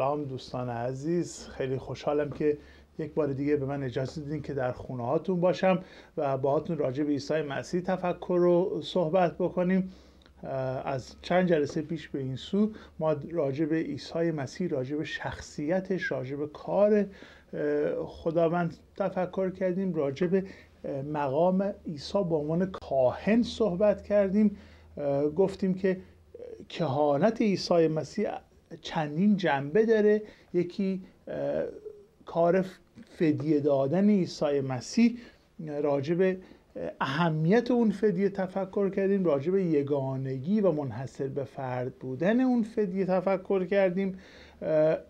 سلام دوستان عزیز خیلی خوشحالم که یک بار دیگه به من اجازه دیدین که در خونه هاتون باشم و باهاتون راجع به عیسی مسیح تفکر رو صحبت بکنیم از چند جلسه پیش به این سو ما راجع به عیسی مسیح راجع به شخصیتش راجع به کار خداوند تفکر کردیم راجع به مقام عیسی به عنوان کاهن صحبت کردیم گفتیم که کهانت عیسی مسیح چندین جنبه داره یکی کار فدیه دادن عیسی مسیح راجب اهمیت اون فدیه تفکر کردیم راجب یگانگی و منحصر به فرد بودن اون فدیه تفکر کردیم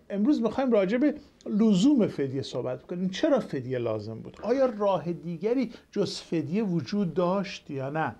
امروز میخوایم راجب لزوم فدیه صحبت کنیم چرا فدیه لازم بود آیا راه دیگری جز فدیه وجود داشت یا نه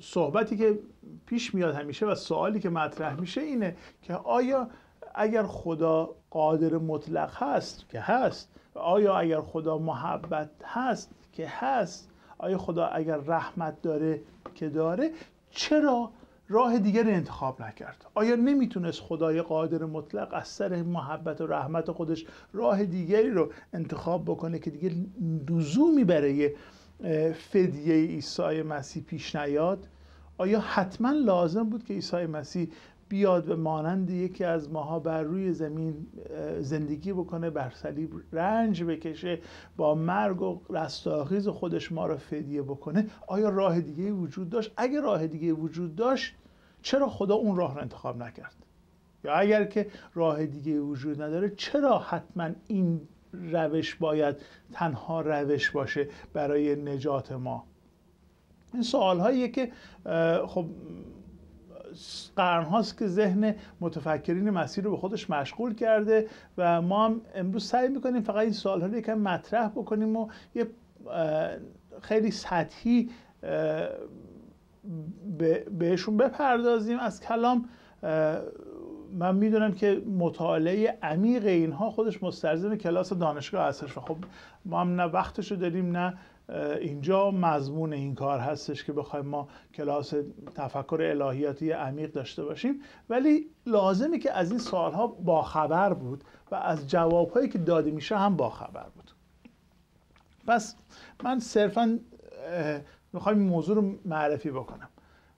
صحبتی که پیش میاد همیشه و سوالی که مطرح میشه اینه که آیا اگر خدا قادر مطلق هست که هست و آیا اگر خدا محبت هست که هست آیا خدا اگر رحمت داره که داره چرا راه دیگر انتخاب نکرد آیا نمیتونست خدای قادر مطلق از سر محبت و رحمت خودش راه دیگری رو انتخاب بکنه که دیگه لزومی برای فدیه عیسی مسیح پیش نیاد آیا حتما لازم بود که عیسی مسیح بیاد به مانند یکی از ماها بر روی زمین زندگی بکنه بر صلیب رنج بکشه با مرگ و رستاخیز خودش ما رو فدیه بکنه آیا راه دیگه وجود داشت اگه راه دیگه وجود داشت چرا خدا اون راه را انتخاب نکرد یا اگر که راه دیگه وجود نداره چرا حتما این روش باید تنها روش باشه برای نجات ما این سوال هاییه که خب قرن هاست که ذهن متفکرین مسیر رو به خودش مشغول کرده و ما هم امروز سعی میکنیم فقط این سوال ها رو یکم مطرح بکنیم و یه خیلی سطحی بهشون بپردازیم از کلام من میدونم که مطالعه عمیق اینها خودش مستلزم کلاس دانشگاه هستش و خب ما هم نه وقتش رو داریم نه اینجا مضمون این کار هستش که بخوایم ما کلاس تفکر الهیاتی عمیق داشته باشیم ولی لازمه که از این سوالها باخبر بود و از جوابهایی که داده میشه هم باخبر بود پس من صرفا میخوایم این موضوع رو معرفی بکنم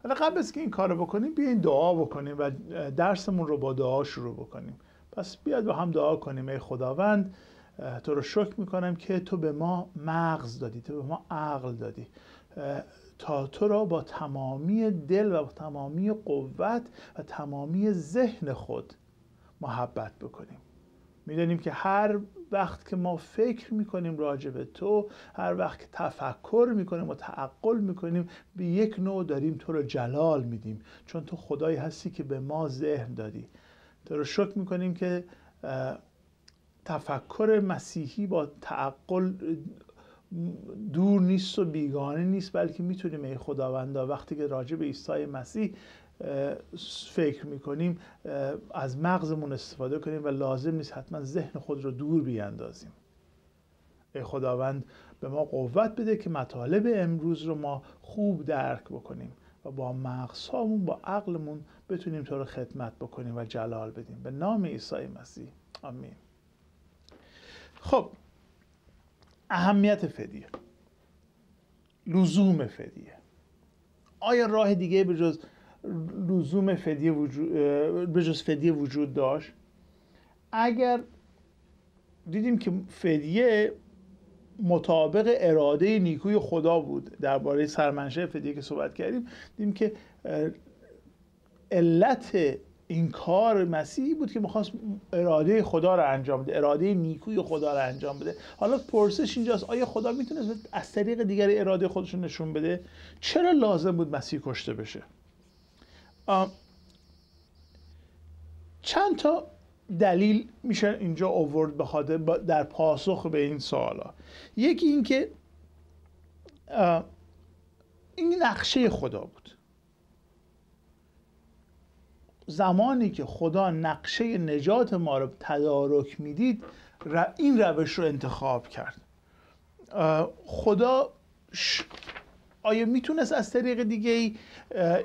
ولی قبل از که این کار رو بکنیم بیاین دعا بکنیم و درسمون رو با دعا شروع بکنیم پس بیاد با هم دعا کنیم ای خداوند تو رو شکر میکنم که تو به ما مغز دادی تو به ما عقل دادی تا تو را با تمامی دل و با تمامی قوت و تمامی ذهن خود محبت بکنیم میدانیم که هر وقت که ما فکر میکنیم راجع به تو هر وقت که تفکر میکنیم و تعقل میکنیم به یک نوع داریم تو رو جلال میدیم چون تو خدایی هستی که به ما ذهن دادی تو رو شکر میکنیم که تفکر مسیحی با تعقل دور نیست و بیگانه نیست بلکه میتونیم ای خداوندا وقتی که راجع به عیسی مسیح فکر میکنیم از مغزمون استفاده کنیم و لازم نیست حتما ذهن خود رو دور بیاندازیم ای خداوند به ما قوت بده که مطالب امروز رو ما خوب درک بکنیم و با مغزهامون با عقلمون بتونیم تو رو خدمت بکنیم و جلال بدیم به نام عیسی مسیح آمین خب اهمیت فدیه لزوم فدیه آیا راه دیگه به لزوم فدیه وجود به جز فدیه وجود داشت اگر دیدیم که فدیه مطابق اراده نیکوی خدا بود درباره سرمنشه فدیه که صحبت کردیم دیدیم که علت این کار مسیحی بود که میخواست اراده خدا رو انجام بده اراده نیکوی خدا رو انجام بده حالا پرسش اینجاست آیا خدا میتونست از طریق دیگر اراده خودش نشون بده چرا لازم بود مسیح کشته بشه چند تا دلیل میشه اینجا اوورد به در پاسخ به این سوالا یکی اینکه این نقشه خدا بود زمانی که خدا نقشه نجات ما رو تدارک میدید این روش رو انتخاب کرد خدا آیا میتونست از طریق دیگه ای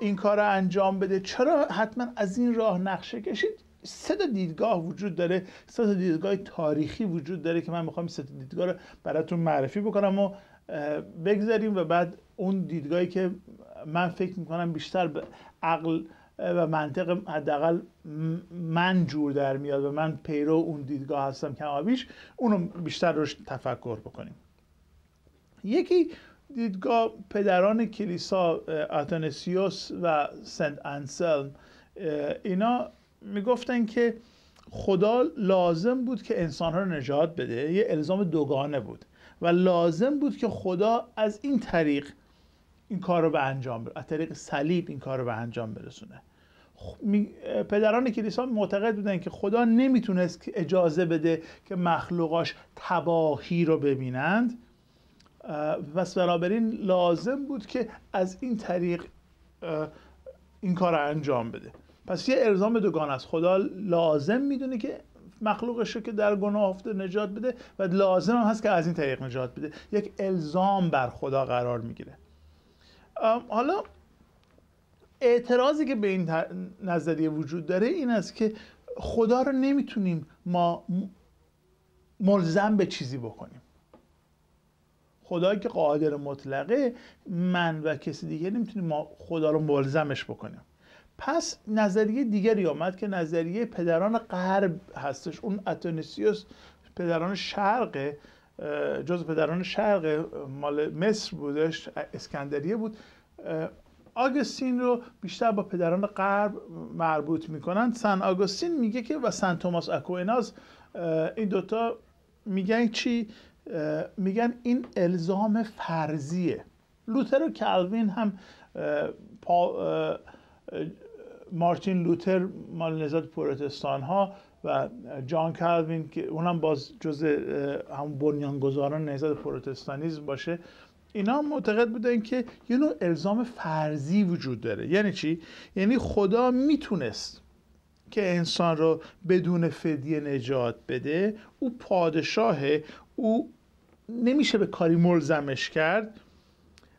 این کار رو انجام بده چرا حتما از این راه نقشه کشید سه تا دیدگاه وجود داره سه تا دیدگاه تاریخی وجود داره که من میخوام سه تا دیدگاه رو براتون معرفی بکنم و بگذاریم و بعد اون دیدگاهی که من فکر میکنم بیشتر به عقل و منطق حداقل من جور در میاد و من پیرو اون دیدگاه هستم کمابیش اونو بیشتر روش تفکر بکنیم یکی دیدگاه پدران کلیسا آتنسیوس و سنت انسلم اینا میگفتن که خدا لازم بود که انسانها رو نجات بده یه الزام دوگانه بود و لازم بود که خدا از این طریق این کار رو به انجام بر... از طریق صلیب این کار رو به انجام برسونه خب، پدران کلیسا معتقد بودن که خدا نمیتونست اجازه بده که مخلوقاش تباهی رو ببینند پس بنابراین لازم بود که از این طریق این کار رو انجام بده پس یه ارزام دوگان است خدا لازم میدونه که مخلوقش رو که در گناه افته نجات بده و لازم هم هست که از این طریق نجات بده یک الزام بر خدا قرار میگیره حالا اعتراضی که به این نظریه وجود داره این است که خدا رو نمیتونیم ما ملزم به چیزی بکنیم خدایی که قادر مطلقه من و کسی دیگه نمیتونیم ما خدا رو ملزمش بکنیم پس نظریه دیگری آمد که نظریه پدران غرب هستش اون اتونسیوس پدران شرقه جز پدران شرق مال مصر بودش اسکندریه بود آگوستین رو بیشتر با پدران غرب مربوط میکنن سن آگوستین میگه که و سن توماس اکوئناز این دوتا میگن چی میگن این الزام فرضیه لوتر و کلوین هم مارتین لوتر مال نزد پروتستان ها و جان کالوین که اونم باز جز همون بنیانگذاران نهضت پروتستانیزم باشه اینا معتقد بودن که یه نوع الزام فرضی وجود داره یعنی چی یعنی خدا میتونست که انسان رو بدون فدیه نجات بده او پادشاهه او نمیشه به کاری ملزمش کرد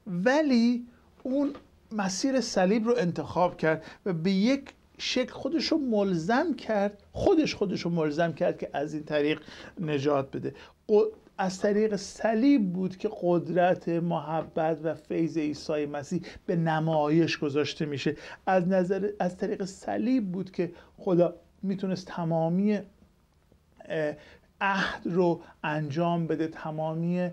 ولی اون مسیر صلیب رو انتخاب کرد و به یک شکل خودش رو ملزم کرد خودش خودش رو ملزم کرد که از این طریق نجات بده از طریق صلیب بود که قدرت محبت و فیض عیسی مسیح به نمایش گذاشته میشه از نظر از طریق صلیب بود که خدا میتونست تمامی عهد رو انجام بده تمامی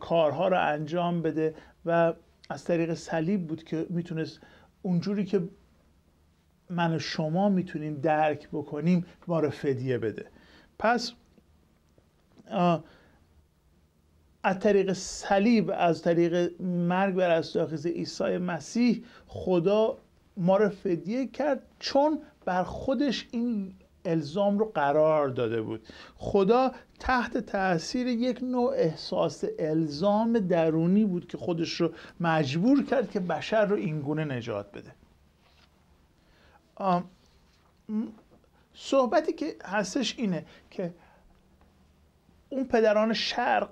کارها رو انجام بده و از طریق صلیب بود که میتونست اونجوری که من و شما میتونیم درک بکنیم ما رو فدیه بده پس از طریق صلیب از طریق مرگ بر از عیسی مسیح خدا ما رو فدیه کرد چون بر خودش این الزام رو قرار داده بود خدا تحت تاثیر یک نوع احساس الزام درونی بود که خودش رو مجبور کرد که بشر رو اینگونه نجات بده صحبتی که هستش اینه که اون پدران شرق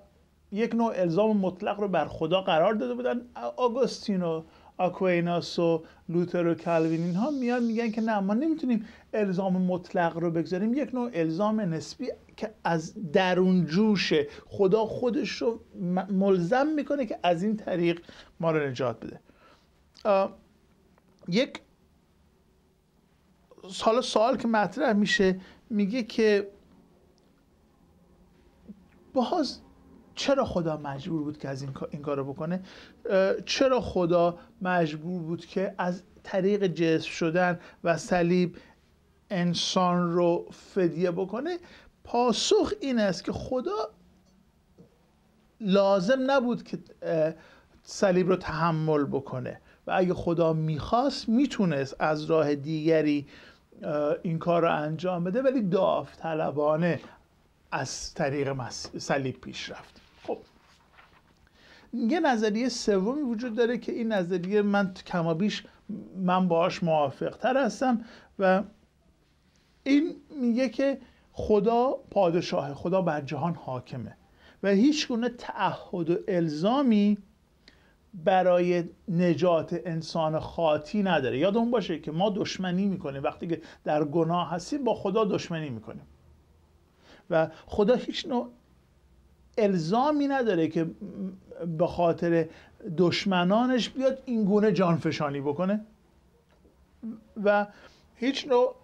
یک نوع الزام مطلق رو بر خدا قرار داده بودن و آکویناس و لوتر و کالوین اینها میان میگن که نه ما نمیتونیم الزام مطلق رو بگذاریم یک نوع الزام نسبی که از درون جوشه خدا خودش رو ملزم میکنه که از این طریق ما رو نجات بده یک حالا سوال که مطرح میشه میگه که باز چرا خدا مجبور بود که از این, این کار بکنه چرا خدا مجبور بود که از طریق جسم شدن و صلیب انسان رو فدیه بکنه پاسخ این است که خدا لازم نبود که صلیب رو تحمل بکنه و اگه خدا میخواست میتونست از راه دیگری این کار رو انجام بده ولی داوطلبانه از طریق صلیب پیش رفت خب یه نظریه سومی وجود داره که این نظریه من کمابیش من باهاش موافق تر هستم و این میگه که خدا پادشاهه خدا بر جهان حاکمه و هیچ گونه تعهد و الزامی برای نجات انسان خاطی نداره اون باشه که ما دشمنی میکنیم وقتی که در گناه هستیم با خدا دشمنی میکنیم و خدا هیچ نوع الزامی نداره که به خاطر دشمنانش بیاد این گونه جانفشانی بکنه و هیچ نوع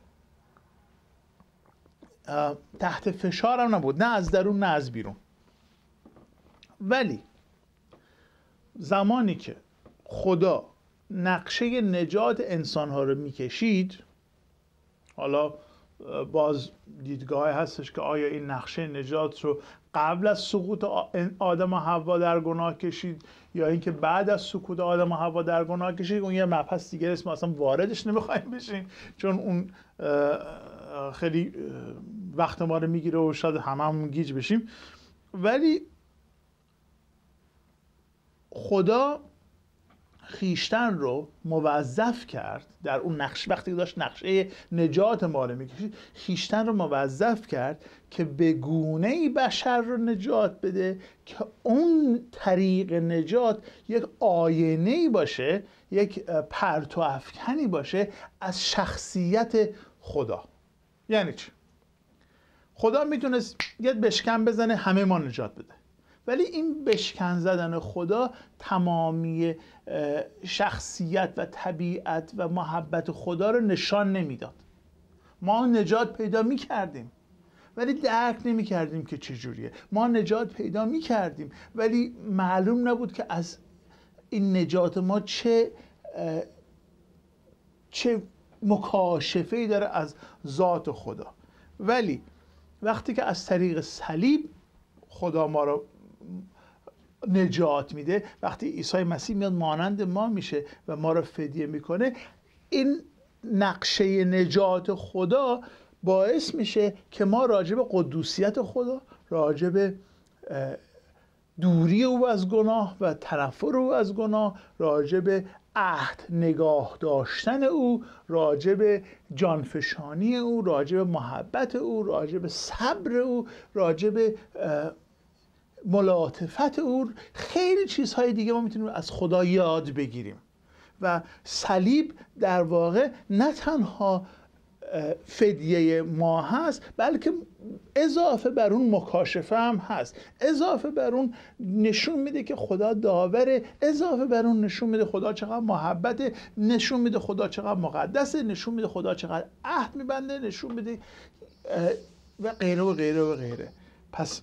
تحت فشارم نبود نه از درون نه از بیرون ولی زمانی که خدا نقشه نجات انسانها رو میکشید حالا باز دیدگاه هستش که آیا این نقشه نجات رو قبل از سقوط آدم و حوا در گناه کشید یا اینکه بعد از سقوط آدم و حوا در گناه کشید اون یه مبحث دیگه است ما اصلا واردش نمیخوایم بشیم چون اون خیلی وقت ما رو میگیره و شاید هممون گیج بشیم ولی خدا خیشتن رو موظف کرد در اون نقش وقتی داشت نقشه نجات ما رو میکشید خیشتن رو موظف کرد که به گونه بشر رو نجات بده که اون طریق نجات یک آینه ای باشه یک پرتو افکنی باشه از شخصیت خدا یعنی چی خدا میتونست یه بشکم بزنه همه ما نجات بده ولی این بشکن زدن خدا تمامی شخصیت و طبیعت و محبت خدا رو نشان نمیداد ما نجات پیدا می کردیم ولی درک نمی کردیم که چجوریه ما نجات پیدا می کردیم ولی معلوم نبود که از این نجات ما چه چه مکاشفه ای داره از ذات خدا ولی وقتی که از طریق صلیب خدا ما رو نجات میده وقتی عیسی مسیح میاد مانند ما میشه و ما رو فدیه میکنه این نقشه نجات خدا باعث میشه که ما راجب قدوسیت خدا راجب دوری او از گناه و تنفر او از گناه راجب عهد نگاه داشتن او راجب جانفشانی او راجب محبت او راجب صبر او راجب ملاطفت او خیلی چیزهای دیگه ما میتونیم از خدا یاد بگیریم و صلیب در واقع نه تنها فدیه ما هست بلکه اضافه بر اون مکاشفه هم هست اضافه بر اون نشون میده که خدا داوره اضافه بر اون نشون میده خدا چقدر محبت نشون میده خدا چقدر مقدس نشون میده خدا چقدر عهد میبنده نشون میده و غیره و غیره و غیره پس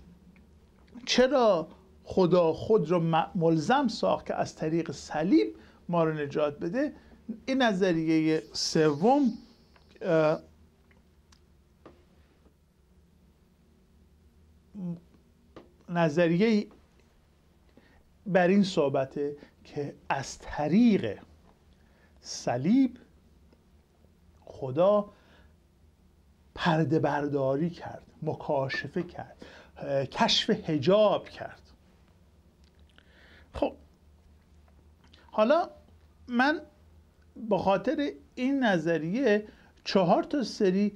چرا خدا خود رو ملزم ساخت که از طریق صلیب ما رو نجات بده این نظریه سوم نظریه بر این صحبته که از طریق صلیب خدا پرده برداری کرد مکاشفه کرد کشف هجاب کرد خب حالا من به خاطر این نظریه چهار تا سری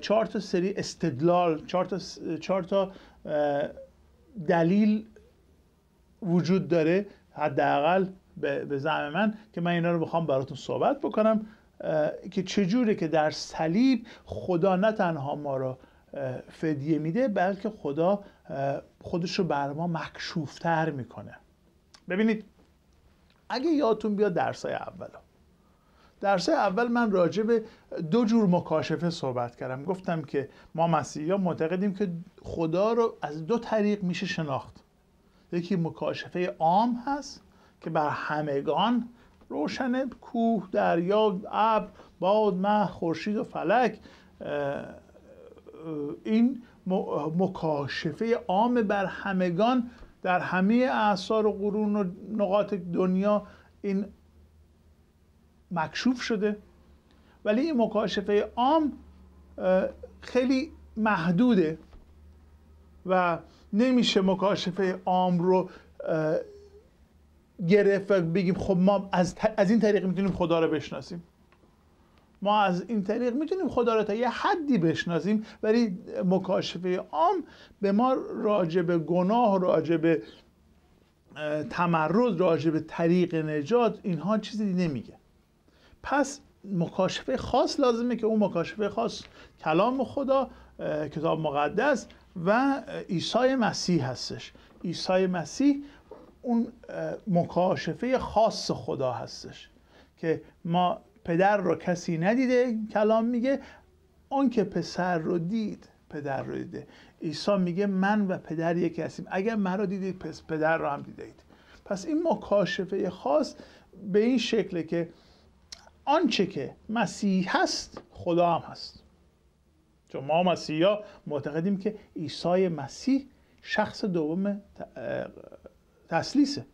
چهار تا سری استدلال چهار تا, تا دلیل وجود داره حداقل به زعم من که من اینا رو بخوام براتون صحبت بکنم که چجوره که در صلیب خدا نه تنها ما رو فدیه میده بلکه خدا خودش رو بر ما مکشوفتر میکنه ببینید اگه یادتون بیاد درسای اولا درس اول من راجع به دو جور مکاشفه صحبت کردم گفتم که ما مسیحی ها معتقدیم که خدا رو از دو طریق میشه شناخت یکی مکاشفه عام هست که بر همگان روشنه کوه دریا ابر باد مه خورشید و فلک این مکاشفه عام بر همگان در همه اعثار و قرون و نقاط دنیا این مکشوف شده ولی این مکاشفه عام خیلی محدوده و نمیشه مکاشفه عام رو گرفت و بگیم خب ما از, از این طریق میتونیم خدا رو بشناسیم ما از این طریق میتونیم خدا را تا یه حدی بشناسیم ولی مکاشفه عام به ما راجب گناه راجب تمرد راجب طریق نجات اینها چیزی نمیگه پس مکاشفه خاص لازمه که اون مکاشفه خاص کلام خدا کتاب مقدس و عیسی مسیح هستش عیسی مسیح اون مکاشفه خاص خدا هستش که ما پدر رو کسی ندیده کلام میگه اون که پسر رو دید پدر رو دیده عیسی میگه من و پدر یکی هستیم اگر مرا دیدید پس پدر رو هم دیدید پس این مکاشفه خاص به این شکله که آنچه که مسیح هست خدا هم هست چون ما مسیحا معتقدیم که عیسی مسیح شخص دوم تسلیسه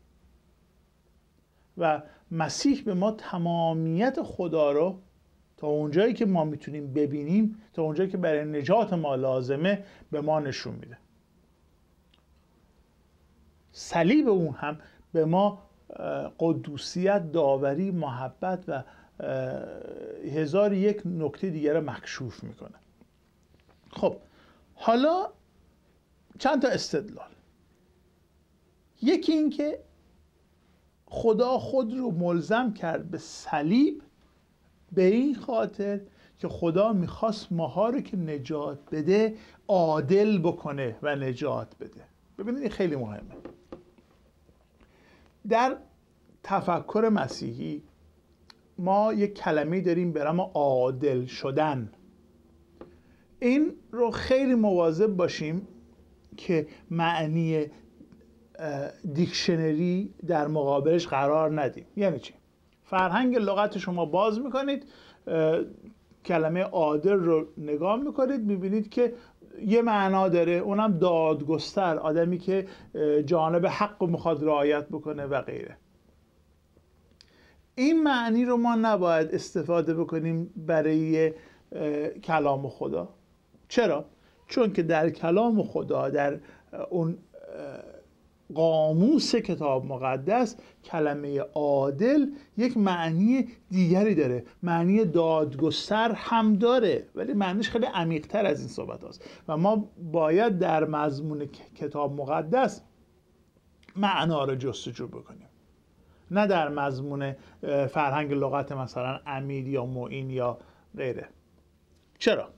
و مسیح به ما تمامیت خدا رو تا اونجایی که ما میتونیم ببینیم تا اونجایی که برای نجات ما لازمه به ما نشون میده صلیب اون هم به ما قدوسیت داوری محبت و هزار یک نکته دیگه مکشوف میکنه خب حالا چند تا استدلال یکی اینکه خدا خود رو ملزم کرد به صلیب به این خاطر که خدا میخواست ماها رو که نجات بده عادل بکنه و نجات بده ببینید این خیلی مهمه در تفکر مسیحی ما یک کلمه داریم به نام عادل شدن این رو خیلی مواظب باشیم که معنی دیکشنری در مقابلش قرار ندیم یعنی چی فرهنگ لغت شما باز میکنید کلمه عادل رو نگاه میکنید میبینید که یه معنا داره اونم دادگستر آدمی که جانب حق و میخواد رعایت بکنه و غیره این معنی رو ما نباید استفاده بکنیم برای کلام خدا چرا؟ چون که در کلام خدا در اون قاموس کتاب مقدس کلمه عادل یک معنی دیگری داره معنی دادگستر هم داره ولی معنیش خیلی عمیقتر از این صحبت هاست و ما باید در مضمون کتاب مقدس معنا رو جستجو بکنیم نه در مضمون فرهنگ لغت مثلا امید یا معین یا غیره چرا؟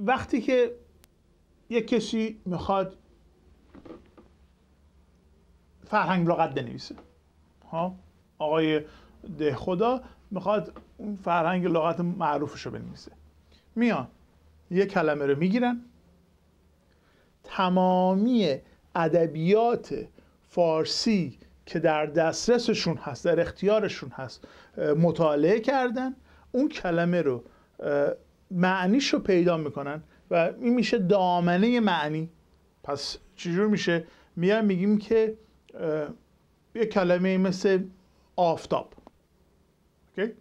وقتی که یک کسی میخواد فرهنگ لغت بنویسه ها خب؟ آقای ده خدا میخواد اون فرهنگ لغت معروفش رو بنویسه میان یه کلمه رو میگیرن تمامی ادبیات فارسی که در دسترسشون هست در اختیارشون هست مطالعه کردن اون کلمه رو معنیش رو پیدا میکنن و این میشه دامنه معنی پس چجور میشه میایم میگیم که یه کلمه مثل آفتاب اوکی؟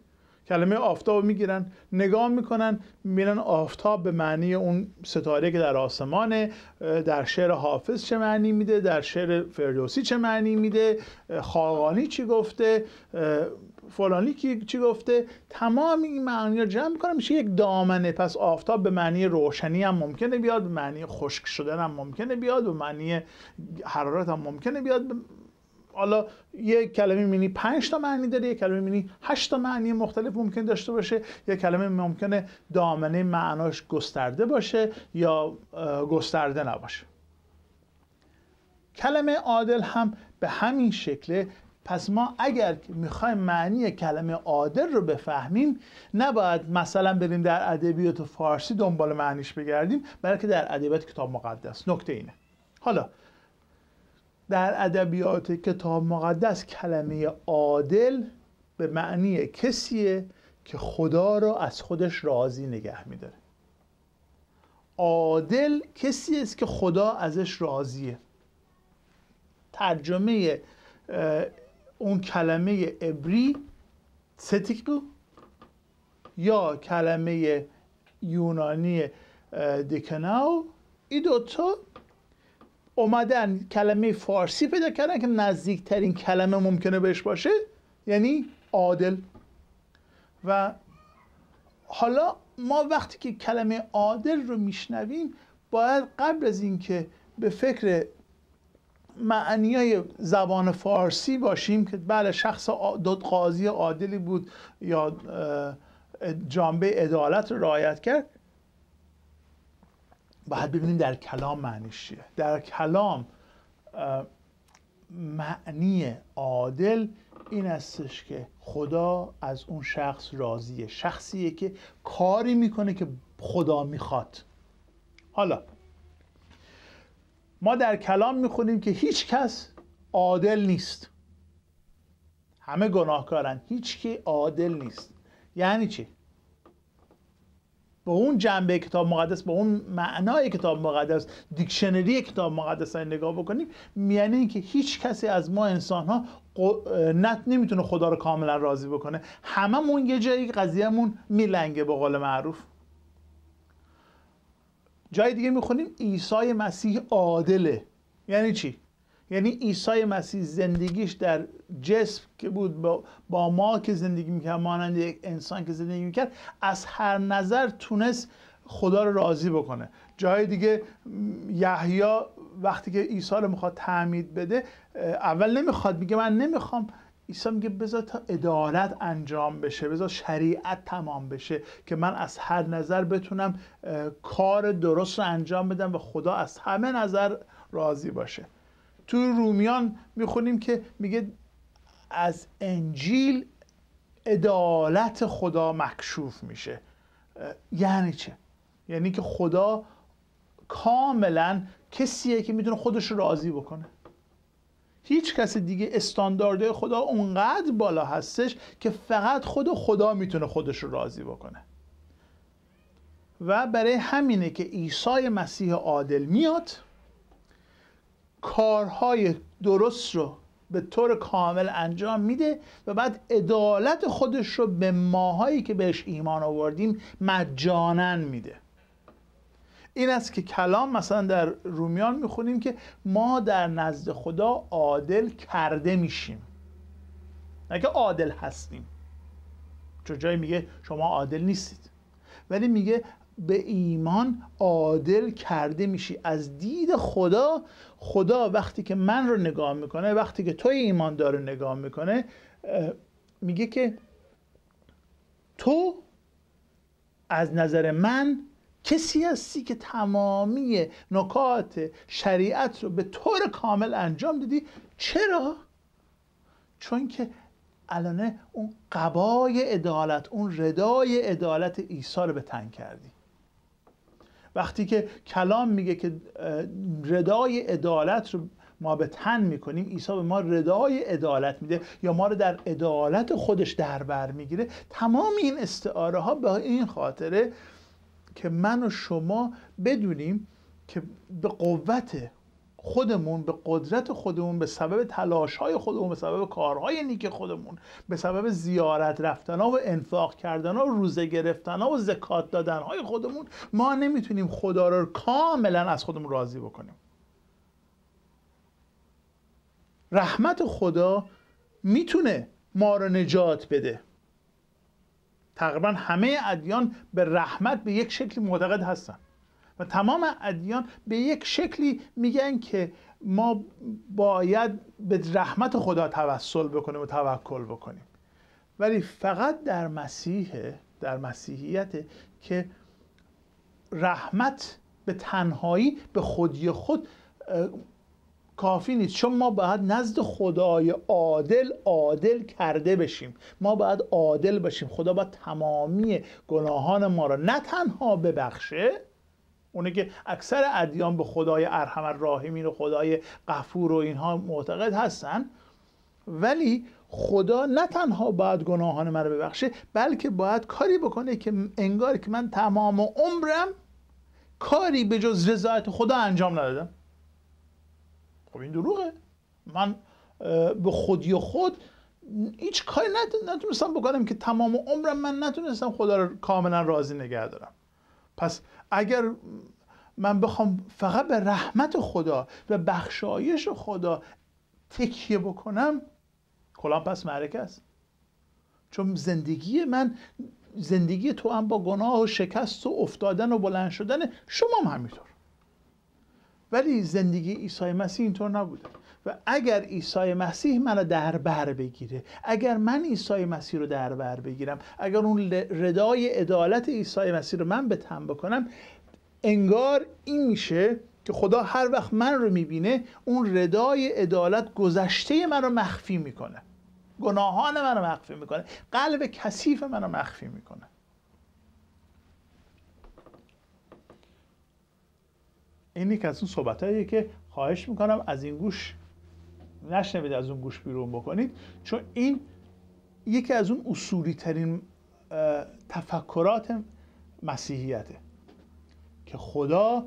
کلمه آفتاب میگیرن نگاه میکنن میرن آفتاب به معنی اون ستاره که در آسمانه در شعر حافظ چه معنی میده در شعر فردوسی چه معنی میده خاقانی چی گفته فلانی چی گفته تمام این معنی رو جمع کنم میشه یک دامنه پس آفتاب به معنی روشنی هم ممکنه بیاد به معنی خشک شدن هم ممکنه بیاد به معنی حرارت هم ممکنه بیاد حالا یه کلمه مینی 5 تا معنی داره یه کلمه مینی 8 تا معنی مختلف ممکن داشته باشه یه کلمه ممکنه دامنه معناش گسترده باشه یا گسترده نباشه کلمه عادل هم به همین شکله پس ما اگر میخوایم معنی کلمه عادل رو بفهمیم نباید مثلا بریم در ادبیات فارسی دنبال معنیش بگردیم بلکه در ادبیات کتاب مقدس نکته اینه حالا در ادبیات کتاب مقدس کلمه عادل به معنی کسیه که خدا رو از خودش راضی نگه میداره عادل کسی است که خدا ازش راضیه ترجمه اون کلمه عبری ستیکو یا کلمه یونانی دکناو این دوتا اومدن کلمه فارسی پیدا کردن که نزدیکترین کلمه ممکنه بهش باشه یعنی عادل و حالا ما وقتی که کلمه عادل رو میشنویم باید قبل از اینکه به فکر معنی زبان فارسی باشیم که بله شخص داد قاضی عادلی بود یا جنبه عدالت رو رعایت کرد باید ببینیم در کلام معنیش چیه در کلام معنی عادل این استش که خدا از اون شخص راضیه شخصیه که کاری میکنه که خدا میخواد حالا ما در کلام میخونیم که هیچ کس عادل نیست همه گناهکارن هیچ کی عادل نیست یعنی چی به اون جنبه کتاب مقدس به اون معنای کتاب مقدس دیکشنری کتاب مقدس رو نگاه بکنیم یعنی اینکه هیچ کسی از ما انسان ها نت نمیتونه خدا رو کاملا راضی بکنه هممون یه جایی قضیهمون میلنگه به قول معروف جای دیگه میخونیم عیسی مسیح عادله یعنی چی یعنی عیسی مسیح زندگیش در جسم که بود با, ما که زندگی میکرد مانند یک انسان که زندگی میکرد از هر نظر تونست خدا رو راضی بکنه جای دیگه یحیی وقتی که عیسی رو میخواد تعمید بده اول نمیخواد میگه من نمیخوام عیسی میگه بذار تا عدالت انجام بشه بذار شریعت تمام بشه که من از هر نظر بتونم کار درست رو انجام بدم و خدا از همه نظر راضی باشه تو رومیان میخونیم که میگه از انجیل عدالت خدا مکشوف میشه یعنی چه یعنی که خدا کاملا کسیه که میتونه خودش رو راضی بکنه هیچ کس دیگه استاندارده خدا اونقدر بالا هستش که فقط خود خدا میتونه خودش رو راضی بکنه و برای همینه که عیسی مسیح عادل میاد کارهای درست رو به طور کامل انجام میده و بعد عدالت خودش رو به ماهایی که بهش ایمان آوردیم مجانن میده این است که کلام مثلا در رومیان میخونیم که ما در نزد خدا عادل کرده میشیم نه که عادل هستیم چون جایی میگه شما عادل نیستید ولی میگه به ایمان عادل کرده میشی از دید خدا خدا وقتی که من رو نگاه میکنه وقتی که توی ایمان داره نگاه میکنه میگه که تو از نظر من کسی هستی که تمامی نکات شریعت رو به طور کامل انجام دادی چرا؟ چون که الانه اون قبای عدالت اون ردای عدالت عیسی رو به تن کردی وقتی که کلام میگه که ردای عدالت رو ما به تن میکنیم عیسی به ما ردای عدالت میده یا ما رو در عدالت خودش دربر میگیره تمام این استعاره ها به این خاطره که من و شما بدونیم که به قوت خودمون به قدرت خودمون به سبب تلاش های خودمون به سبب کارهای نیک خودمون به سبب زیارت رفتن ها و انفاق کردن ها و روزه گرفتن ها و زکات دادن های خودمون ما نمیتونیم خدا رو کاملا از خودمون راضی بکنیم رحمت خدا میتونه ما رو نجات بده تقریبا همه ادیان به رحمت به یک شکلی معتقد هستن و تمام ادیان به یک شکلی میگن که ما باید به رحمت خدا توسل بکنیم و توکل بکنیم ولی فقط در مسیح در مسیحیت که رحمت به تنهایی به خودی خود کافی نیست چون ما باید نزد خدای عادل عادل کرده بشیم ما باید عادل باشیم خدا باید تمامی گناهان ما را نه تنها ببخشه اونه که اکثر ادیان به خدای ارحم الراحمین و خدای قفور و اینها معتقد هستن ولی خدا نه تنها باید گناهان من رو ببخشه بلکه باید کاری بکنه که انگار که من تمام عمرم کاری به جز رضایت خدا انجام ندادم خب این دروغه من به خودی خود هیچ کاری نتونستم بکنم که تمام عمرم من نتونستم خدا رو کاملا راضی نگه دارم پس اگر من بخوام فقط به رحمت خدا و بخشایش خدا تکیه بکنم کلان پس معرکه است چون زندگی من زندگی تو هم با گناه و شکست و افتادن و بلند شدن شما هم همینطور ولی زندگی عیسی مسیح اینطور نبوده و اگر عیسی مسیح منو در بر بگیره اگر من عیسی مسیح رو در بر بگیرم اگر اون ردای عدالت عیسی مسیح رو من به تن بکنم انگار این میشه که خدا هر وقت من رو میبینه اون ردای عدالت گذشته من رو مخفی میکنه گناهان من رو مخفی میکنه قلب کثیف من رو مخفی میکنه این یکی از اون صحبت که خواهش میکنم از این گوش نشنوید از اون گوش بیرون بکنید چون این یکی از اون اصولی ترین تفکرات مسیحیته که خدا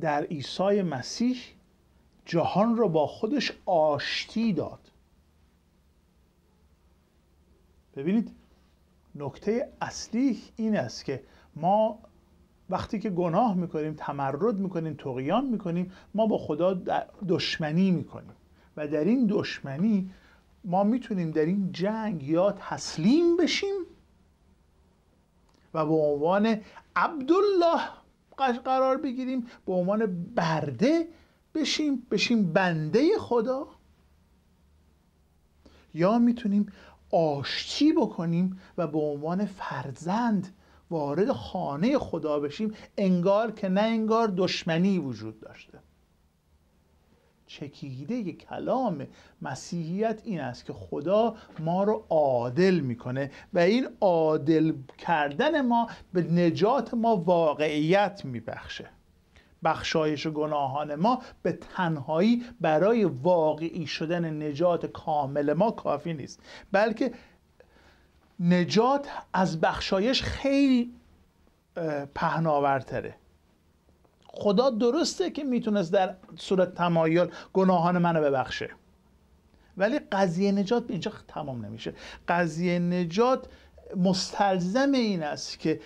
در عیسی مسیح جهان را با خودش آشتی داد ببینید نکته اصلی این است که ما وقتی که گناه میکنیم تمرد میکنیم تقیان میکنیم ما با خدا دشمنی میکنیم و در این دشمنی ما میتونیم در این جنگ یا تسلیم بشیم و به عنوان عبدالله قرار بگیریم به عنوان برده بشیم بشیم بنده خدا یا میتونیم آشتی بکنیم و به عنوان فرزند وارد خانه خدا بشیم انگار که نه انگار دشمنی وجود داشته چکیده کلام مسیحیت این است که خدا ما رو عادل میکنه و این عادل کردن ما به نجات ما واقعیت میبخشه بخشایش گناهان ما به تنهایی برای واقعی شدن نجات کامل ما کافی نیست بلکه نجات از بخشایش خیلی پهناورتره خدا درسته که میتونست در صورت تمایل گناهان منو ببخشه ولی قضیه نجات اینجا تمام نمیشه قضیه نجات مستلزم این است که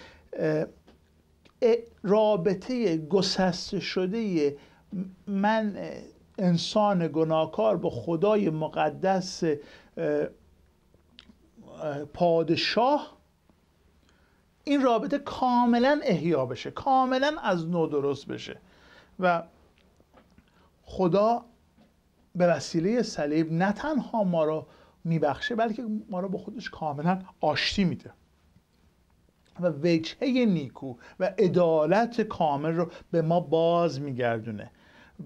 رابطه گسسته شده من انسان گناهکار با خدای مقدس پادشاه این رابطه کاملا احیا بشه کاملا از نو درست بشه و خدا به وسیله صلیب نه تنها ما رو میبخشه بلکه ما رو با خودش کاملا آشتی میده و وجهه نیکو و عدالت کامل رو به ما باز میگردونه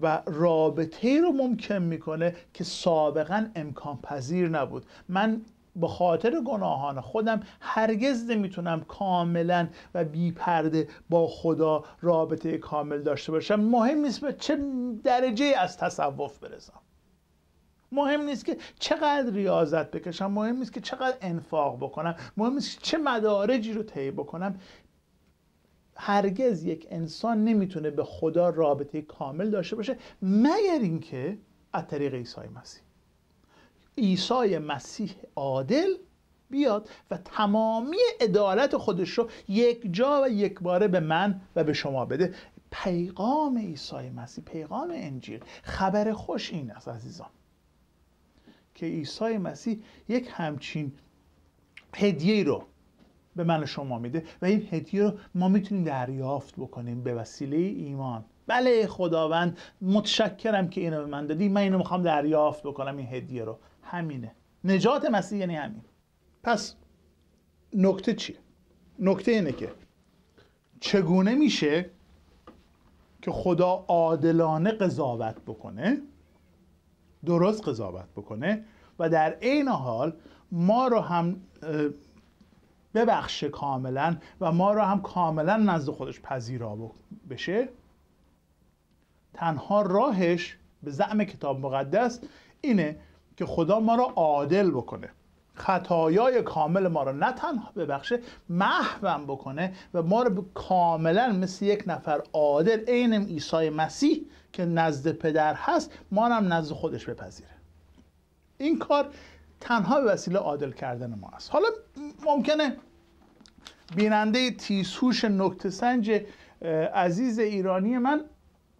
و رابطه رو ممکن میکنه که سابقا امکان پذیر نبود من به خاطر گناهان خودم هرگز نمیتونم کاملا و بیپرده با خدا رابطه کامل داشته باشم مهم نیست به چه درجه از تصوف برسم مهم نیست که چقدر ریاضت بکشم مهم نیست که چقدر انفاق بکنم مهم نیست که چه مدارجی رو طی بکنم هرگز یک انسان نمیتونه به خدا رابطه کامل داشته باشه مگر اینکه از طریق عیسی مسیح عیسی مسیح عادل بیاد و تمامی عدالت خودش رو یک جا و یک باره به من و به شما بده پیغام عیسی مسیح پیغام انجیل خبر خوش این است عزیزان که عیسی مسیح یک همچین هدیه رو به من و شما میده و این هدیه رو ما میتونیم دریافت بکنیم به وسیله ایمان بله خداوند متشکرم که اینو به من دادی من اینو میخوام دریافت بکنم این هدیه رو همینه نجات مسیح یعنی همین پس نکته چیه نکته اینه که چگونه میشه که خدا عادلانه قضاوت بکنه درست قضاوت بکنه و در عین حال ما رو هم ببخشه کاملا و ما رو هم کاملا نزد خودش پذیرا بشه تنها راهش به زعم کتاب مقدس اینه که خدا ما رو عادل بکنه خطایای کامل ما رو نه تنها ببخشه محوم بکنه و ما را کاملا مثل یک نفر عادل عین عیسی مسیح که نزد پدر هست ما هم نزد خودش بپذیره این کار تنها به وسیله عادل کردن ما است حالا ممکنه بیننده تیسوش نکته سنج عزیز ایرانی من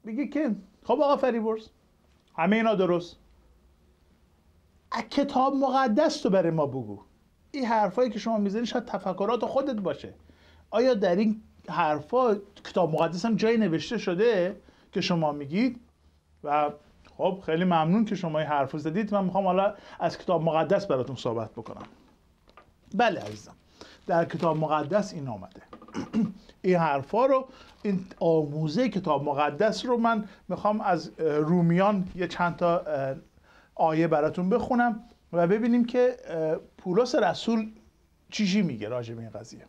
بگه که خب آقا فریبرز همه اینا درست کتاب مقدس تو برای ما بگو این حرفایی که شما میزنی شاید تفکرات خودت باشه آیا در این حرفا کتاب مقدس هم جایی نوشته شده که شما میگید و خب خیلی ممنون که شما این حرف زدید من میخوام حالا از کتاب مقدس براتون صحبت بکنم بله عزیزم در کتاب مقدس این آمده این حرفا رو این آموزه کتاب مقدس رو من میخوام از رومیان یه چند تا آیه براتون بخونم و ببینیم که پولس رسول چیجی میگه راجع به این قضیه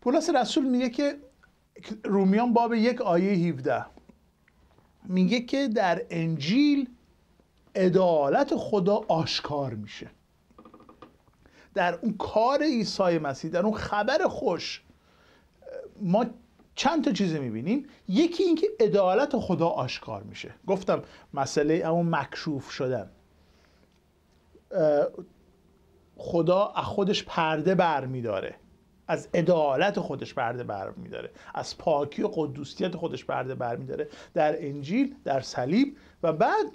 پولس رسول میگه که رومیان باب یک آیه 17 میگه که در انجیل عدالت خدا آشکار میشه در اون کار عیسی مسیح در اون خبر خوش ما چند تا چیز میبینیم یکی اینکه عدالت خدا آشکار میشه گفتم مسئله اون مکشوف شدن خدا از خودش پرده بر میداره از عدالت خودش پرده بر میداره از پاکی و قدوسیت خودش پرده بر میداره در انجیل در صلیب و بعد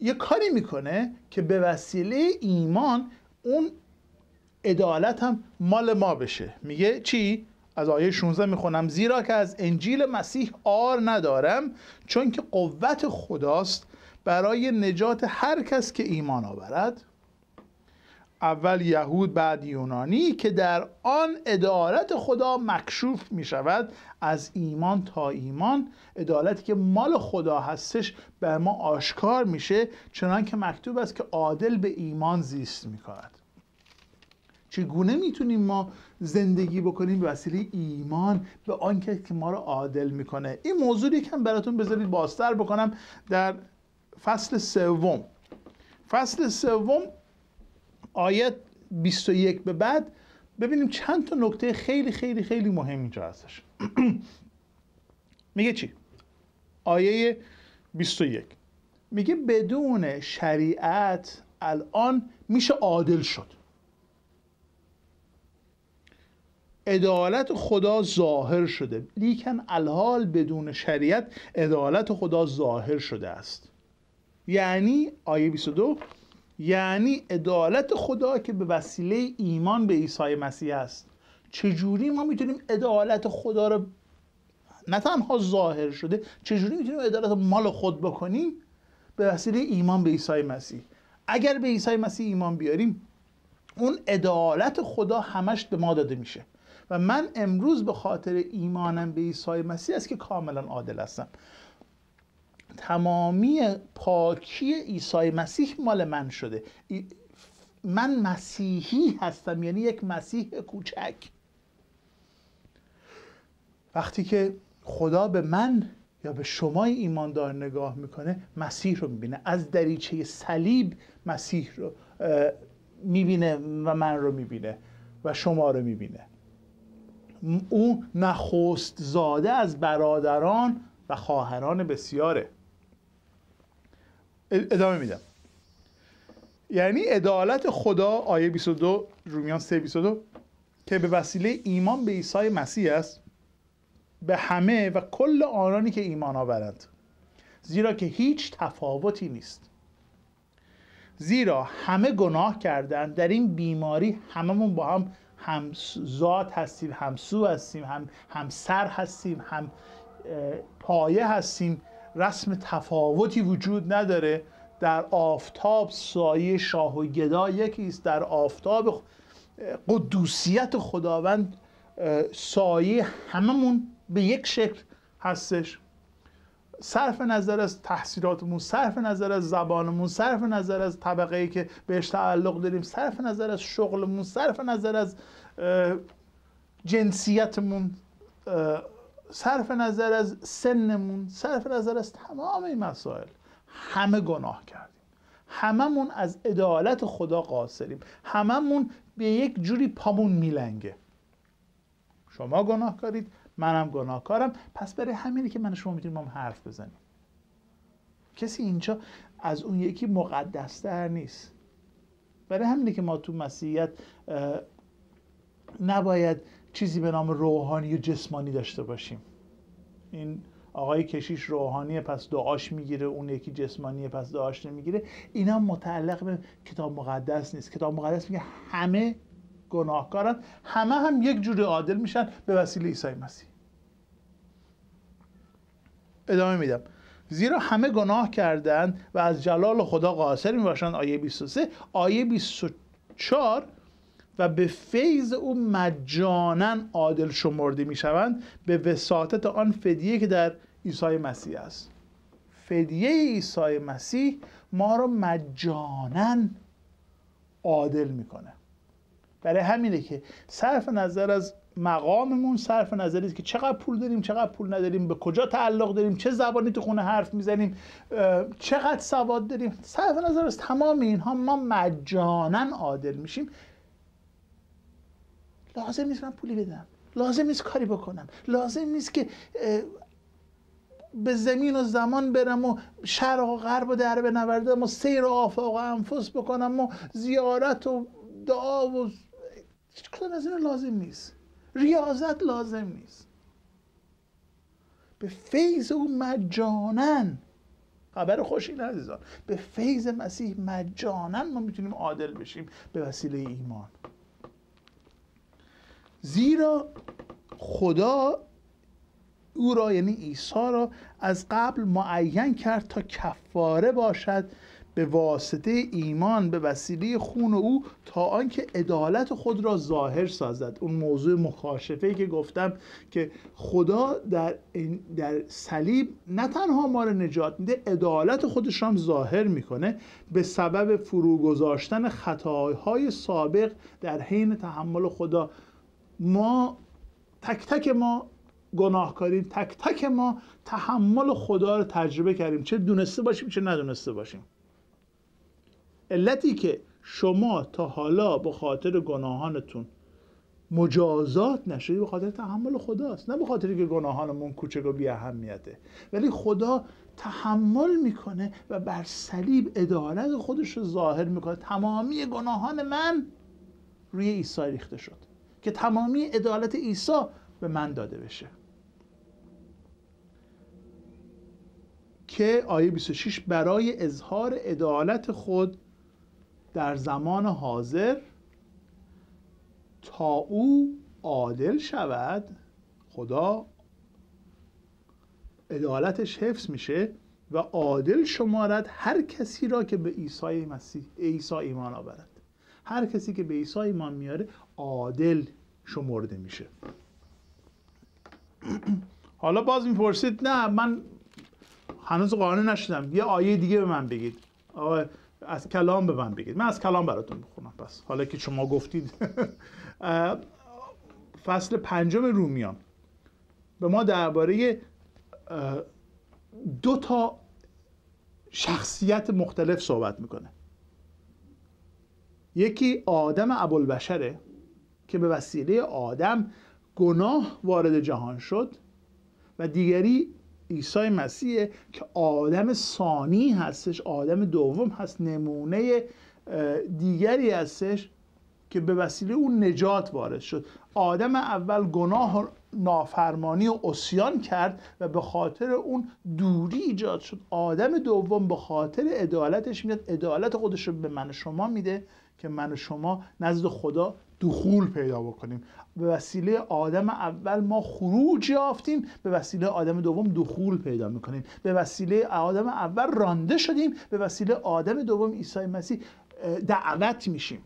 یه کاری میکنه که به وسیله ایمان اون عدالت هم مال ما بشه میگه چی از آیه 16 میخونم زیرا که از انجیل مسیح آر ندارم چون که قوت خداست برای نجات هر کس که ایمان آورد اول یهود بعد یونانی که در آن ادارت خدا مکشوف می شود از ایمان تا ایمان عدالتی که مال خدا هستش بر ما آشکار میشه چنانکه مکتوب است که عادل به ایمان زیست می کند چگونه میتونیم ما زندگی بکنیم به وسیله ایمان به آنکه که ما رو عادل میکنه این موضوع یکم براتون بذارید بازتر بکنم در فصل سوم فصل سوم آیت 21 به بعد ببینیم چند تا نکته خیلی خیلی خیلی مهم اینجا هستش میگه چی؟ آیه 21 میگه بدون شریعت الان میشه عادل شد عدالت خدا ظاهر شده لیکن الحال بدون شریعت عدالت خدا ظاهر شده است یعنی آیه 22 یعنی عدالت خدا که به وسیله ایمان به عیسی مسیح است چجوری ما میتونیم عدالت خدا رو نه تنها ظاهر شده چجوری میتونیم عدالت مال خود بکنیم به وسیله ایمان به عیسی مسیح اگر به عیسی مسیح ایمان بیاریم اون عدالت خدا همش به ما داده میشه و من امروز به خاطر ایمانم به عیسی مسیح است که کاملا عادل هستم تمامی پاکی عیسی مسیح مال من شده من مسیحی هستم یعنی یک مسیح کوچک وقتی که خدا به من یا به شما ایماندار نگاه میکنه مسیح رو میبینه از دریچه صلیب مسیح رو میبینه و من رو میبینه و شما رو میبینه او نخست زاده از برادران و خواهران بسیاره ادامه میدم یعنی عدالت خدا آیه 22 رومیان 3 22 که به وسیله ایمان به عیسی مسیح است به همه و کل آنانی که ایمان آورند زیرا که هیچ تفاوتی نیست زیرا همه گناه کردند در این بیماری هممون با هم هم ذات هستیم هم سو هستیم هم سر هستیم هم پایه هستیم رسم تفاوتی وجود نداره در آفتاب سایه شاه و گدا یکی است در آفتاب قدوسیت خداوند سایه هممون به یک شکل هستش صرف نظر از تحصیلاتمون صرف نظر از زبانمون صرف نظر از طبقه ای که بهش تعلق داریم صرف نظر از شغلمون صرف نظر از جنسیتمون صرف نظر از سنمون صرف نظر از تمام این مسائل همه گناه کردیم هممون از عدالت خدا قاصریم هممون به یک جوری پامون میلنگه شما گناه کردید منم گناهکارم پس برای همینه که من شما میتونیم هم حرف بزنیم کسی اینجا از اون یکی مقدستر نیست برای همینه که ما تو مسیحیت نباید چیزی به نام روحانی یا جسمانی داشته باشیم این آقای کشیش روحانیه پس دعاش میگیره اون یکی جسمانیه پس دعاش نمیگیره اینا متعلق به کتاب مقدس نیست کتاب مقدس میگه همه گناهکارن همه هم یک جور عادل میشن به وسیله عیسی مسیح ادامه میدم زیرا همه گناه کردن و از جلال خدا قاصر میباشند آیه 23 آیه 24 و به فیض او مجانا عادل شمرده میشوند به وساطت آن فدیه که در عیسی مسیح است فدیه عیسی مسیح ما رو مجانا عادل میکنه برای همینه که صرف نظر از مقاممون صرف نظری که چقدر پول داریم چقدر پول نداریم به کجا تعلق داریم چه زبانی تو خونه حرف میزنیم چقدر سواد داریم صرف نظر از تمام اینها ما مجانا عادل میشیم لازم نیست من پولی بدم لازم نیست کاری بکنم لازم نیست که به زمین و زمان برم و شرق و غرب و در نوردم و سیر و آفاق و انفس بکنم و زیارت و دعا و هیچ کدوم از اینا لازم نیست ریاضت لازم نیست به فیض او مجانن خبر خوش این عزیزان به فیض مسیح مجانن ما میتونیم عادل بشیم به وسیله ایمان زیرا خدا او را یعنی عیسی را از قبل معین کرد تا کفاره باشد به واسطه ایمان به وسیله خون او تا آنکه عدالت خود را ظاهر سازد اون موضوع مخاشفه که گفتم که خدا در در صلیب نه تنها ما را نجات میده عدالت خودش هم ظاهر میکنه به سبب فرو گذاشتن خطاهای سابق در حین تحمل خدا ما تک تک ما گناه تک تک ما تحمل خدا رو تجربه کردیم چه دونسته باشیم چه ندونسته باشیم علتی که شما تا حالا به خاطر گناهانتون مجازات نشدید به خاطر تحمل خداست نه به خاطر که گناهانمون کوچک و بی اهمیته ولی خدا تحمل میکنه و بر صلیب عدالت خودش رو ظاهر میکنه تمامی گناهان من روی عیسی ریخته شد که تمامی عدالت عیسی به من داده بشه که آیه 26 برای اظهار عدالت خود در زمان حاضر تا او عادل شود خدا عدالتش حفظ میشه و عادل شمارد هر کسی را که به عیسی مسیح عیسی ایمان آورد هر کسی که به عیسی ایمان میاره عادل شمرده میشه حالا باز میپرسید نه من هنوز قانع نشدم یه آیه دیگه به من بگید از کلام به من بگید من از کلام براتون بخونم پس حالا که شما گفتید فصل پنجم رومیان به ما درباره دو تا شخصیت مختلف صحبت میکنه یکی آدم ابوالبشره که به وسیله آدم گناه وارد جهان شد و دیگری عیسی مسیحه که آدم ثانی هستش آدم دوم هست نمونه دیگری هستش که به وسیله اون نجات وارد شد آدم اول گناه و نافرمانی و اسیان کرد و به خاطر اون دوری ایجاد شد آدم دوم به خاطر عدالتش میاد عدالت خودش رو به من و شما میده که من و شما نزد خدا دخول پیدا بکنیم به وسیله آدم اول ما خروج یافتیم به وسیله آدم دوم دخول پیدا میکنیم به وسیله آدم اول رانده شدیم به وسیله آدم دوم عیسی مسیح دعوت میشیم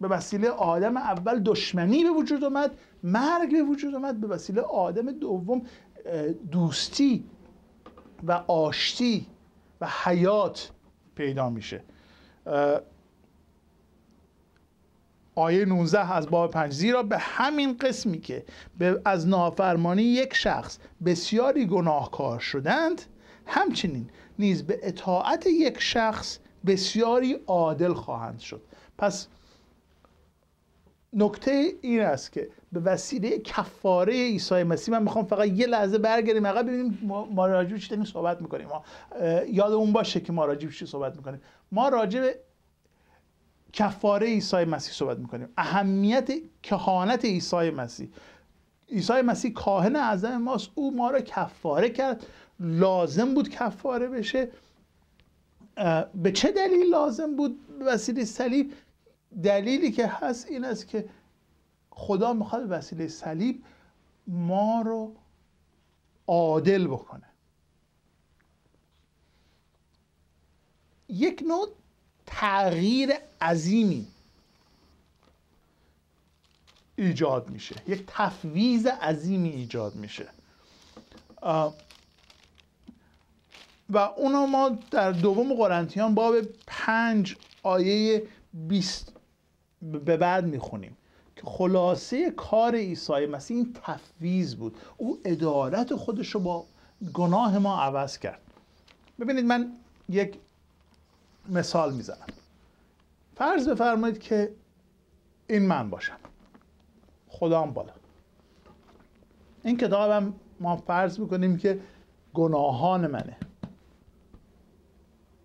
به وسیله آدم اول دشمنی به وجود اومد مرگ به وجود آمد به وسیله آدم دوم دوستی و آشتی و حیات پیدا میشه آیه 19 از باب 5 زیرا به همین قسمی که از نافرمانی یک شخص بسیاری گناهکار شدند همچنین نیز به اطاعت یک شخص بسیاری عادل خواهند شد پس نکته این است که به وسیله کفاره عیسی مسیح من میخوام فقط یه لحظه برگردیم عقب ببینیم ما راجع چی داریم صحبت میکنیم ما یاد اون باشه که ما راجع چی صحبت میکنیم ما راجع کفاره عیسی مسیح صحبت میکنیم اهمیت کهانت عیسی مسیح عیسی مسیح کاهن اعظم ماست او ما رو کفاره کرد لازم بود کفاره بشه به چه دلیل لازم بود وسیله صلیب دلیلی که هست این است که خدا میخواد وسیله صلیب ما رو عادل بکنه یک نوع تغییر عظیمی ایجاد میشه یک تفویز عظیمی ایجاد میشه و اونو ما در دوم قرنتیان باب پنج آیه بیست به بعد میخونیم که خلاصه کار عیسی مسیح این تفویز بود او ادارت خودش رو با گناه ما عوض کرد ببینید من یک مثال میزنم فرض بفرمایید که این من باشم خدام بالا این کتابم ما فرض میکنیم که گناهان منه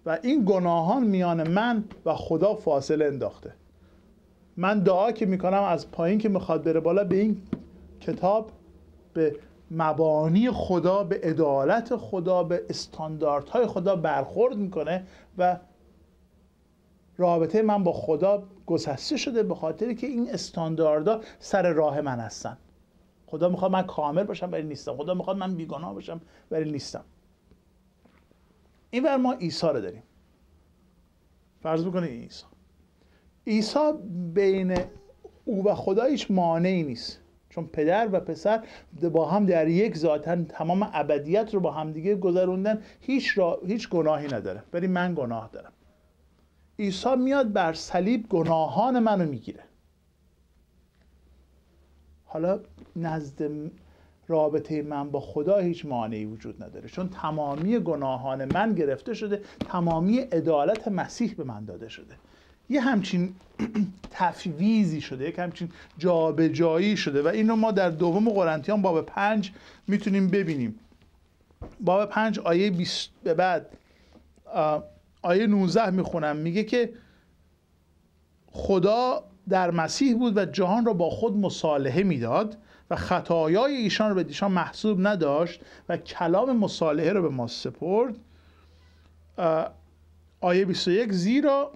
و این گناهان میان من و خدا فاصله انداخته من دعا که میکنم از پایین که میخواد بره بالا به این کتاب به مبانی خدا به عدالت خدا به استانداردهای خدا برخورد میکنه و رابطه من با خدا گسسته شده به خاطر که این استانداردها سر راه من هستن خدا میخواد من کامل باشم ولی نیستم خدا میخواد من بیگناه باشم ولی نیستم این بر ما عیسی رو داریم فرض بکنید عیسی عیسی بین او و خدا هیچ مانعی نیست چون پدر و پسر با هم در یک ذاتن تمام ابدیت رو با همدیگه گذروندن هیچ, هیچ گناهی نداره ولی من گناه دارم عیسی میاد بر صلیب گناهان منو میگیره حالا نزد رابطه من با خدا هیچ مانعی وجود نداره چون تمامی گناهان من گرفته شده تمامی عدالت مسیح به من داده شده یه همچین تفویزی شده یک همچین جابجایی شده و اینو ما در دوم قرنتیان باب پنج میتونیم ببینیم باب پنج آیه بیست... به بعد آیه 19 میخونم میگه که خدا در مسیح بود و جهان را با خود مصالحه میداد و خطایای ایشان را به دیشان محسوب نداشت و کلام مصالحه را به ما سپرد آیه 21 زیرا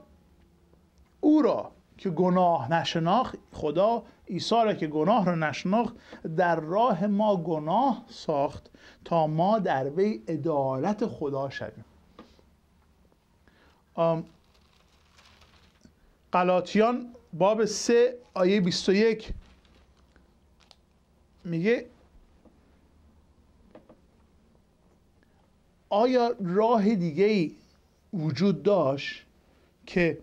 او را که گناه نشناخت خدا عیسی را که گناه را نشناخت در راه ما گناه ساخت تا ما در وی عدالت خدا شویم قلاتیان باب سه آیه 21 میگه آیا راه دیگه ای وجود داشت که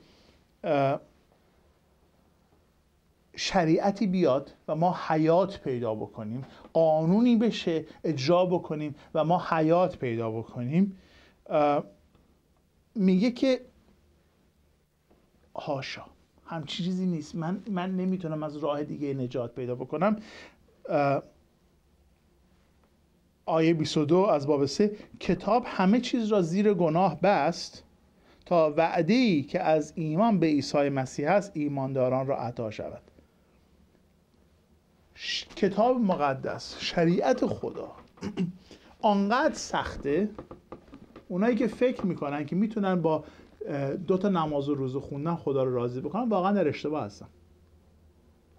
شریعتی بیاد و ما حیات پیدا بکنیم قانونی بشه اجرا بکنیم و ما حیات پیدا بکنیم میگه که هاشا هم چیزی نیست من من نمیتونم از راه دیگه نجات پیدا بکنم آیه 22 از باب 3 کتاب همه چیز را زیر گناه بست تا وعده ای که از ایمان به عیسی مسیح است ایمانداران را عطا شود کتاب مقدس شریعت خدا آنقدر سخته اونایی که فکر میکنن که میتونن با دو تا نماز و روزه خوندن خدا رو راضی بکنن واقعا در اشتباه هستن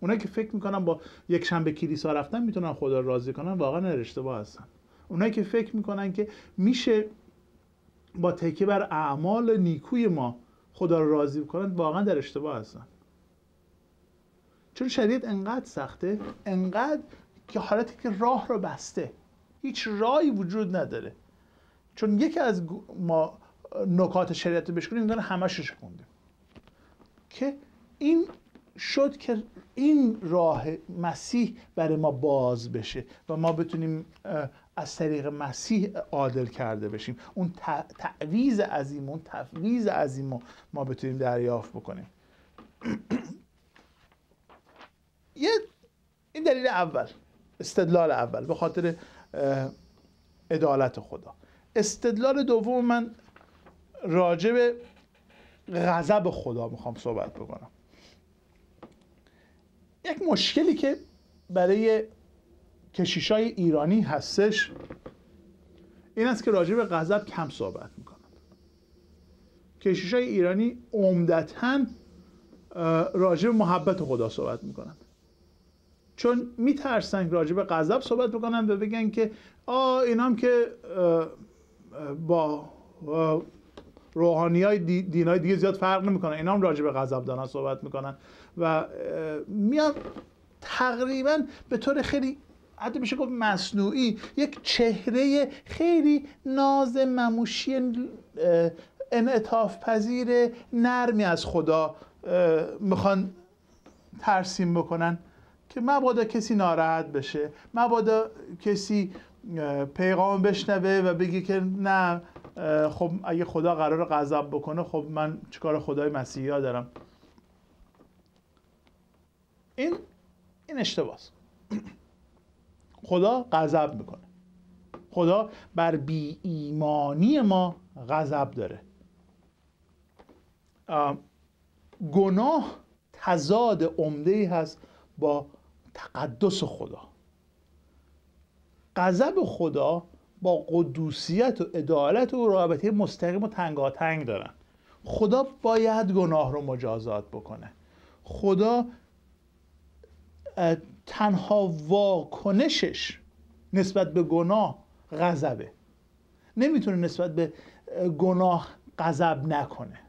اونایی که فکر میکنن با یک شنبه کلیسا رفتن میتونن خدا رو راضی کنن واقعا در اشتباه هستن اونایی که فکر میکنن که میشه با تکیه بر اعمال نیکوی ما خدا رو راضی بکنن واقعا در اشتباه هستن چون شریعت انقدر سخته انقدر که حالتی که راه رو بسته هیچ راهی وجود نداره چون یکی از ما نکات شریعت رو بشکنیم داره همش رو شکوندیم که این شد که این راه مسیح برای ما باز بشه و ما بتونیم از طریق مسیح عادل کرده بشیم اون تعویز عظیم اون تفویز عظیم ما بتونیم دریافت بکنیم یه این دلیل اول استدلال اول به خاطر عدالت خدا استدلال دوم من راجع به غضب خدا میخوام صحبت بکنم یک مشکلی که برای کشیشای ایرانی هستش این است که راجع به غضب کم صحبت میکنن کشیشای ایرانی عمدتا راجع به محبت خدا صحبت میکنن چون میترسن راجع به غضب صحبت بکنن و بگن که آ اینام که با روحانی های دیگه زیاد فرق نمیکنن، اینا هم راجع به غضب دارن صحبت میکنن و میان تقریبا به طور خیلی حتی میشه گفت مصنوعی یک چهره خیلی ناز مموشی انعطاف پذیر نرمی از خدا میخوان ترسیم بکنن که مبادا کسی ناراحت بشه مبادا کسی پیغام بشنوه و بگه که نه خب اگه خدا قرار غضب بکنه خب من چیکار خدای مسیحی ها دارم این این اشتباس خدا غضب میکنه خدا بر بی ایمانی ما غضب داره گناه تضاد عمده ای هست با تقدس خدا غضب خدا با قدوسیت و عدالت و رابطه مستقیم و تنگاتنگ دارن خدا باید گناه رو مجازات بکنه خدا تنها واکنشش نسبت به گناه غضبه نمیتونه نسبت به گناه غضب نکنه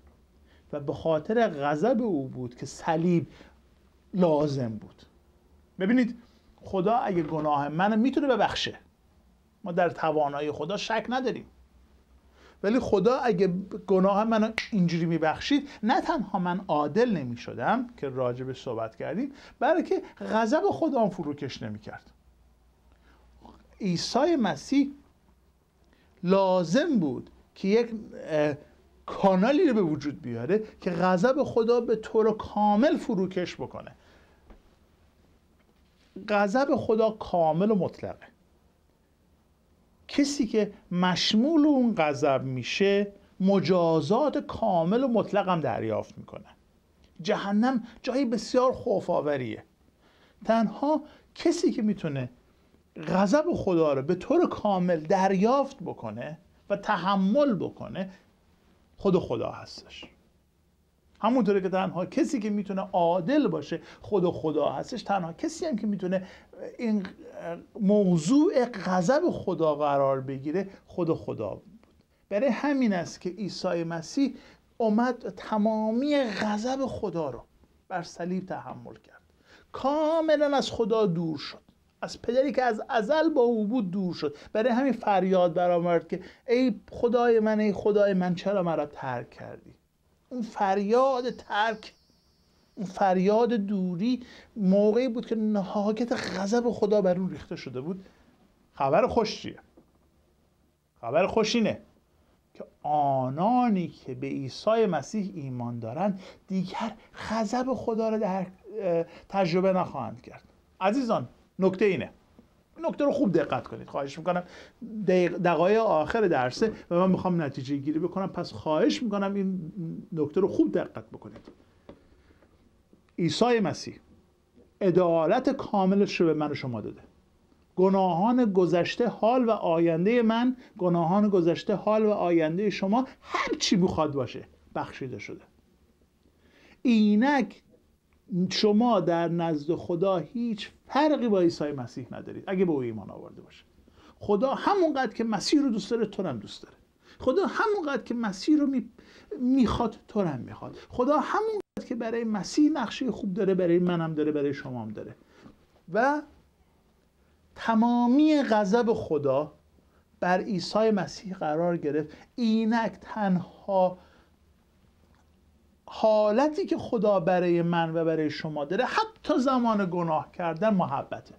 و به خاطر غضب او بود که صلیب لازم بود ببینید خدا اگه گناه من میتونه ببخشه ما در توانایی خدا شک نداریم ولی خدا اگه گناه منو اینجوری میبخشید نه تنها من عادل نمیشدم که راجب صحبت کردیم بلکه غضب خدا فروکش نمیکرد عیسی مسیح لازم بود که یک کانالی رو به وجود بیاره که غضب خدا به طور کامل فروکش بکنه غضب خدا کامل و مطلقه کسی که مشمول اون غضب میشه مجازات کامل و مطلق هم دریافت میکنه جهنم جایی بسیار خوفاوریه تنها کسی که میتونه غضب خدا رو به طور کامل دریافت بکنه و تحمل بکنه خود خدا هستش همونطوره که تنها کسی که میتونه عادل باشه خود خدا هستش تنها کسی هم که میتونه این موضوع غضب خدا قرار بگیره خود خدا بود برای همین است که عیسی مسیح اومد تمامی غضب خدا رو بر صلیب تحمل کرد کاملا از خدا دور شد از پدری که از ازل با او بود دور شد برای همین فریاد برآورد که ای خدای من ای خدای من چرا مرا ترک کردی اون فریاد ترک اون فریاد دوری موقعی بود که نهایت غضب خدا بر اون ریخته شده بود خبر خوش چیه خبر خوش اینه که آنانی که به عیسی مسیح ایمان دارند دیگر غضب خدا را در تجربه نخواهند کرد عزیزان نکته اینه نکته رو خوب دقت کنید خواهش میکنم دقایق آخر درسه و من میخوام نتیجه گیری بکنم پس خواهش میکنم این نکته رو خوب دقت بکنید عیسی مسیح عدالت کاملش رو به من و شما داده گناهان گذشته حال و آینده من گناهان گذشته حال و آینده شما هر چی بخواد باشه بخشیده شده اینک شما در نزد خدا هیچ فرقی با عیسی مسیح ندارید اگه به او ایمان آورده باشه خدا همونقدر که مسیح رو دوست داره تو هم دوست داره خدا همونقدر که مسیح رو میخواد تو هم میخواد خدا همونقدر که برای مسیح نقشه خوب داره برای منم داره برای شما هم داره و تمامی غضب خدا بر عیسی مسیح قرار گرفت اینک تنها حالتی که خدا برای من و برای شما داره حتی زمان گناه کردن محبته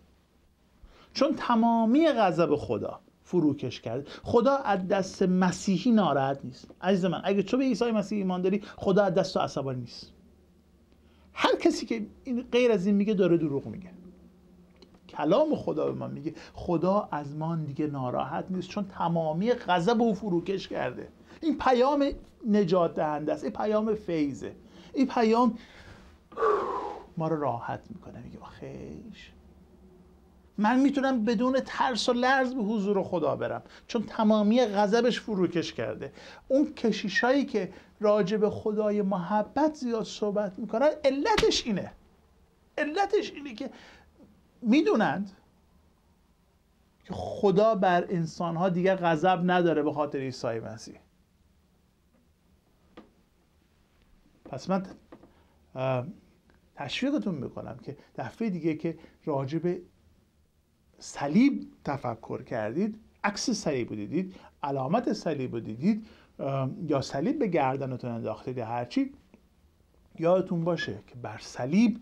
چون تمامی غضب خدا فروکش کرد خدا از دست مسیحی ناراحت نیست عزیز من اگه تو به عیسی مسیح ایمان داری خدا از دست تو عصبانی نیست هر کسی که این غیر از این میگه داره دروغ میگه کلام خدا به من میگه خدا از ما دیگه ناراحت نیست چون تمامی غضب او فروکش کرده این پیام نجات دهنده است این پیام فیضه این پیام ما رو راحت میکنه میگه آخیش من میتونم بدون ترس و لرز به حضور خدا برم چون تمامی غضبش فروکش کرده اون کشیشایی که راجع به خدای محبت زیاد صحبت میکنن علتش اینه علتش اینه که میدونند که خدا بر انسانها دیگه غضب نداره به خاطر عیسی مسیح پس من تشویقتون میکنم که دفعه دیگه که راجب صلیب تفکر کردید عکس صلیب رو دیدید علامت صلیب رو دیدید یا صلیب به گردنتون انداختید هرچی یادتون باشه که بر صلیب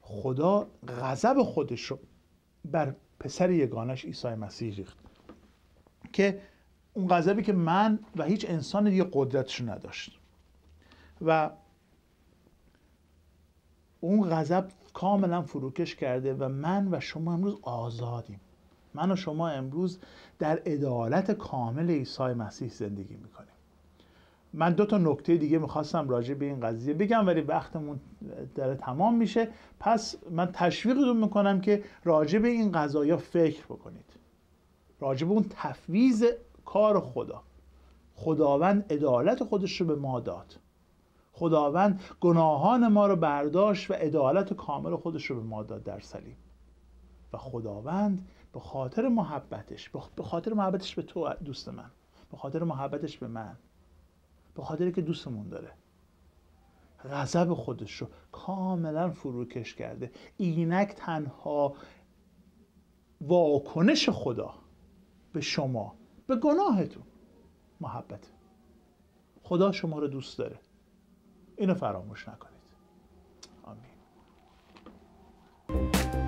خدا غضب خودش رو بر پسر یگانش عیسی مسیح ریخت که اون غضبی که من و هیچ انسان دیگه قدرتش نداشت و اون غضب کاملا فروکش کرده و من و شما امروز آزادیم من و شما امروز در عدالت کامل عیسی مسیح زندگی میکنیم من دو تا نکته دیگه میخواستم راجع به این قضیه بگم ولی وقتمون داره تمام میشه پس من تشویقتون میکنم که راجع به این قضایا فکر بکنید راجع به اون تفویض کار خدا خداوند عدالت خودش رو به ما داد خداوند گناهان ما رو برداشت و عدالت کامل خودش رو به ما داد در سلیم. و خداوند به خاطر محبتش به خاطر محبتش به تو دوست من به خاطر محبتش به من به خاطر که دوستمون داره غضب خودش رو کاملا فروکش کرده اینک تنها واکنش خدا به شما به گناهتون محبت خدا شما رو دوست داره اینو فراموش نکنید آمین